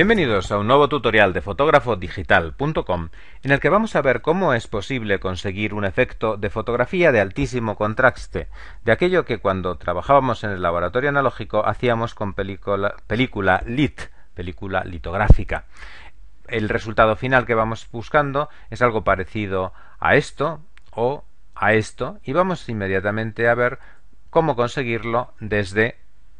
Bienvenidos a un nuevo tutorial de fotógrafodigital.com en el que vamos a ver cómo es posible conseguir un efecto de fotografía de altísimo contraste, de aquello que cuando trabajábamos en el laboratorio analógico hacíamos con película, película lit, película litográfica. El resultado final que vamos buscando es algo parecido a esto o a esto y vamos inmediatamente a ver cómo conseguirlo desde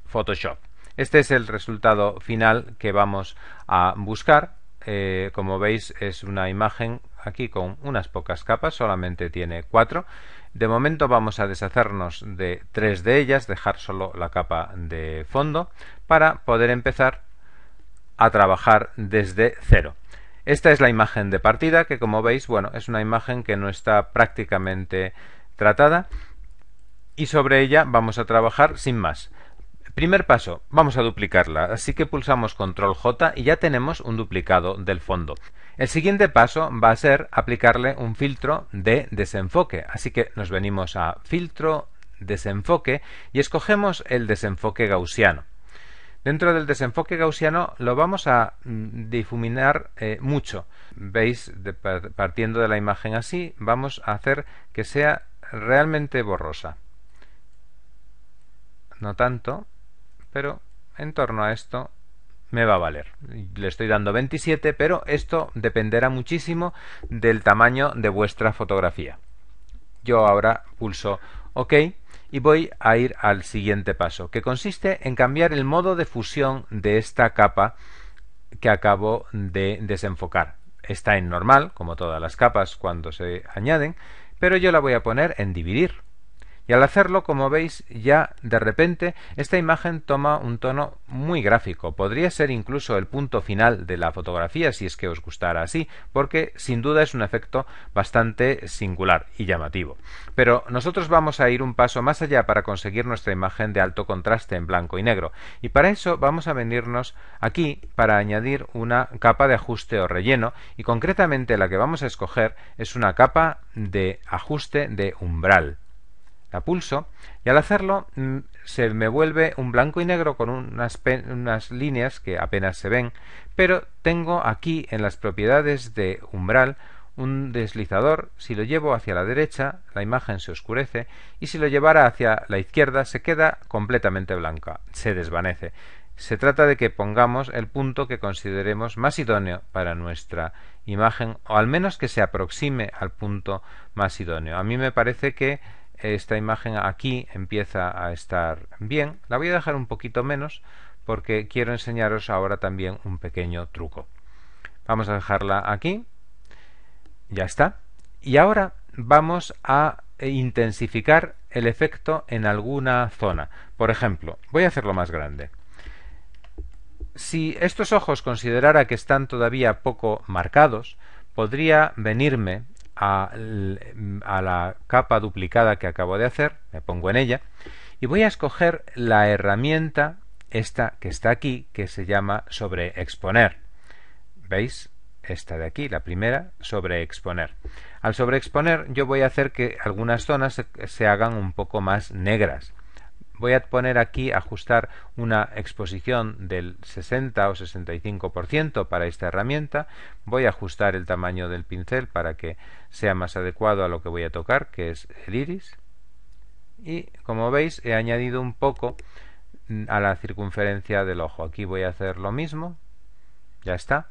Photoshop. Este es el resultado final que vamos a buscar. Eh, como veis es una imagen aquí con unas pocas capas, solamente tiene cuatro. De momento vamos a deshacernos de tres de ellas, dejar solo la capa de fondo, para poder empezar a trabajar desde cero. Esta es la imagen de partida que como veis, bueno, es una imagen que no está prácticamente tratada y sobre ella vamos a trabajar sin más. Primer paso, vamos a duplicarla, así que pulsamos control J y ya tenemos un duplicado del fondo. El siguiente paso va a ser aplicarle un filtro de desenfoque, así que nos venimos a filtro, desenfoque y escogemos el desenfoque gaussiano. Dentro del desenfoque gaussiano lo vamos a mm, difuminar eh, mucho. Veis, partiendo de la imagen así, vamos a hacer que sea realmente borrosa. No tanto pero en torno a esto me va a valer. Le estoy dando 27, pero esto dependerá muchísimo del tamaño de vuestra fotografía. Yo ahora pulso OK y voy a ir al siguiente paso, que consiste en cambiar el modo de fusión de esta capa que acabo de desenfocar. Está en normal, como todas las capas cuando se añaden, pero yo la voy a poner en dividir. Y al hacerlo, como veis, ya de repente esta imagen toma un tono muy gráfico. Podría ser incluso el punto final de la fotografía si es que os gustara así, porque sin duda es un efecto bastante singular y llamativo. Pero nosotros vamos a ir un paso más allá para conseguir nuestra imagen de alto contraste en blanco y negro. Y para eso vamos a venirnos aquí para añadir una capa de ajuste o relleno y concretamente la que vamos a escoger es una capa de ajuste de umbral la pulso y al hacerlo mm, se me vuelve un blanco y negro con unas, unas líneas que apenas se ven, pero tengo aquí en las propiedades de umbral un deslizador, si lo llevo hacia la derecha, la imagen se oscurece, y si lo llevara hacia la izquierda, se queda completamente blanca, se desvanece. Se trata de que pongamos el punto que consideremos más idóneo para nuestra imagen, o al menos que se aproxime al punto más idóneo. A mí me parece que esta imagen aquí empieza a estar bien. La voy a dejar un poquito menos porque quiero enseñaros ahora también un pequeño truco. Vamos a dejarla aquí. Ya está. Y ahora vamos a intensificar el efecto en alguna zona. Por ejemplo, voy a hacerlo más grande. Si estos ojos considerara que están todavía poco marcados, podría venirme a, la capa duplicada que acabo de hacer, me pongo en ella, y voy a escoger la herramienta esta que está aquí, que se llama sobreexponer. ¿Veis? Esta de aquí, la primera, sobreexponer. Al sobreexponer yo voy a hacer que algunas zonas se hagan un poco más negras voy a poner aquí ajustar una exposición del 60 o 65% para esta herramienta voy a ajustar el tamaño del pincel para que sea más adecuado a lo que voy a tocar que es el iris y como veis he añadido un poco mm, a la circunferencia del ojo aquí voy a hacer lo mismo ya está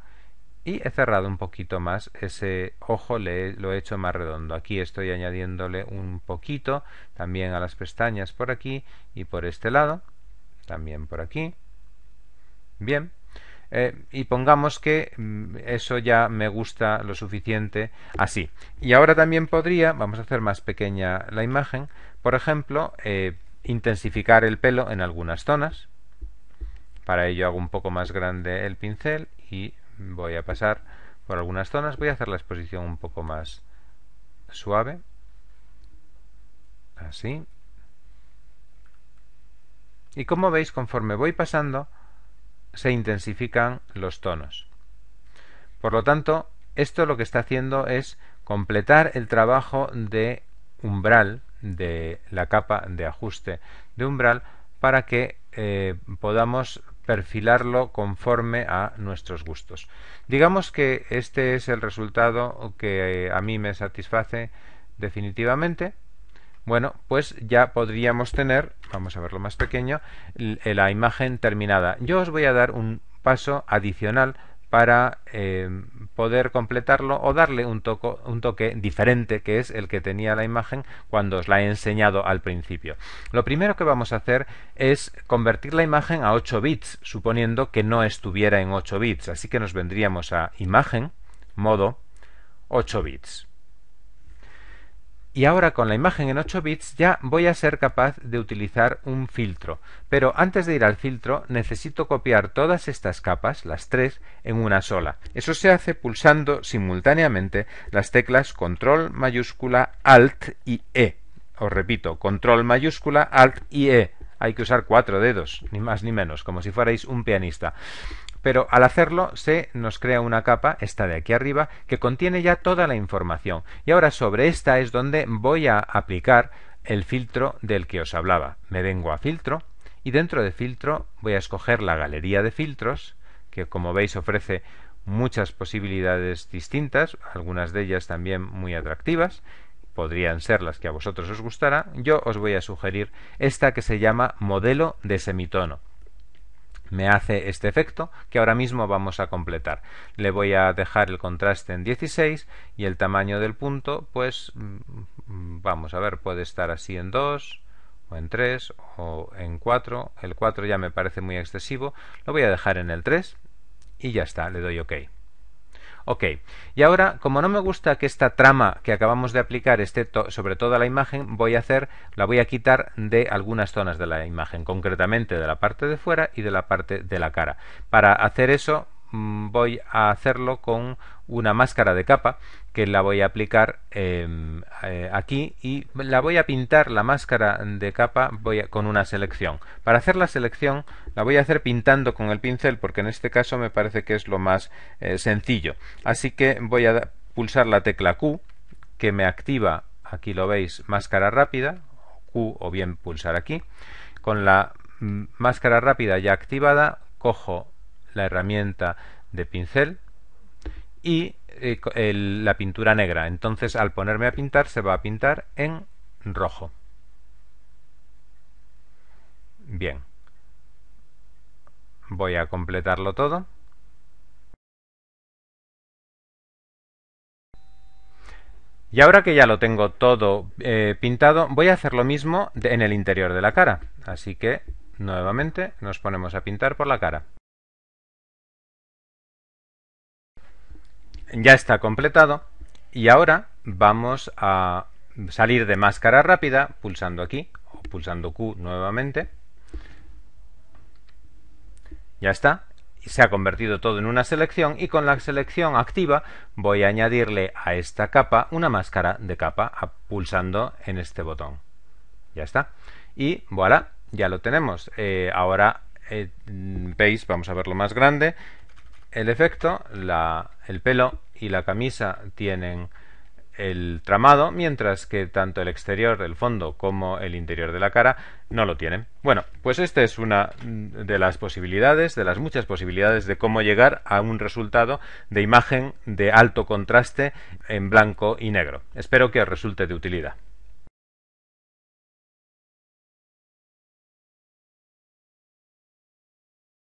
y he cerrado un poquito más ese ojo le, lo he hecho más redondo aquí estoy añadiéndole un poquito también a las pestañas por aquí y por este lado también por aquí bien eh, y pongamos que mm, eso ya me gusta lo suficiente así y ahora también podría vamos a hacer más pequeña la imagen por ejemplo eh, intensificar el pelo en algunas zonas para ello hago un poco más grande el pincel y voy a pasar por algunas zonas voy a hacer la exposición un poco más suave así y como veis conforme voy pasando se intensifican los tonos por lo tanto esto lo que está haciendo es completar el trabajo de umbral de la capa de ajuste de umbral para que eh, podamos perfilarlo conforme a nuestros gustos. Digamos que este es el resultado que eh, a mí me satisface definitivamente. Bueno, pues ya podríamos tener, vamos a verlo más pequeño, la imagen terminada. Yo os voy a dar un paso adicional para eh, poder completarlo o darle un, un, toque diferente que es el que tenía la imagen cuando os la he enseñado al principio. Lo primero que vamos a hacer es convertir la imagen a 8 bits, suponiendo que no estuviera en 8 bits, así que nos vendríamos a imagen, modo, 8 bits y ahora con la imagen en 8 bits ya voy a ser capaz de utilizar un filtro. Pero antes de ir al filtro necesito copiar todas estas capas, las tres, en una sola. Eso se hace pulsando simultáneamente las teclas control mayúscula alt y E. Os repito, control mayúscula alt y E. Hay que usar cuatro dedos, ni más ni menos, como si fuerais un pianista pero al hacerlo se nos crea una capa, esta de aquí arriba, que contiene ya toda la información. Y ahora sobre esta es donde voy a aplicar el filtro del que os hablaba. Me vengo a filtro y dentro de filtro voy a escoger la galería de filtros, que como veis ofrece muchas posibilidades distintas, algunas de ellas también muy atractivas, podrían ser las que a vosotros os gustara yo os voy a sugerir esta que se llama modelo de semitono me hace este efecto que ahora mismo vamos a completar. Le voy a dejar el contraste en 16 y el tamaño del punto, pues mm, vamos a ver, puede estar así en 2 o en 3 o en 4. El 4 ya me parece muy excesivo. Lo voy a dejar en el 3 y ya está, le doy OK. Ok, y ahora, como no me gusta que esta trama que acabamos de aplicar esté sobre toda la imagen, voy a hacer, la voy a quitar de algunas zonas de la imagen, concretamente de la parte de fuera y de la parte de la cara. Para hacer eso mm, voy a hacerlo con una máscara de capa que la voy a aplicar em, eh, aquí y la voy a pintar la máscara de capa voy con una selección para hacer la selección la voy a hacer pintando con el pincel porque en este caso me parece que es lo más eh, sencillo así que voy a pulsar la tecla Q que me activa aquí lo veis máscara rápida Q o bien pulsar aquí con la mm, máscara rápida ya activada cojo la herramienta de pincel y eh, la pintura negra. Entonces al ponerme a pintar se va a pintar en rojo. Bien. Voy a completarlo todo. Y ahora que ya lo tengo todo eh, pintado, voy a hacer lo mismo en el interior de la cara. Así que, nuevamente, nos ponemos a pintar por la cara. ya está completado y ahora vamos a salir de máscara rápida pulsando aquí o pulsando Q nuevamente. Ya está. Se ha convertido todo en una selección y con la selección activa voy a añadirle a esta capa una máscara de capa pulsando en este botón. Ya está. Y voilà, ya lo tenemos. Eh, ahora eh, veis, vamos a verlo más grande, el efecto, la, el pelo y la camisa tienen el tramado, mientras que tanto el exterior, el fondo, como el interior de la cara no lo tienen. Bueno, pues esta es una de las posibilidades, de las muchas posibilidades de cómo llegar a un resultado de imagen de alto contraste en blanco y negro. Espero que os resulte de utilidad.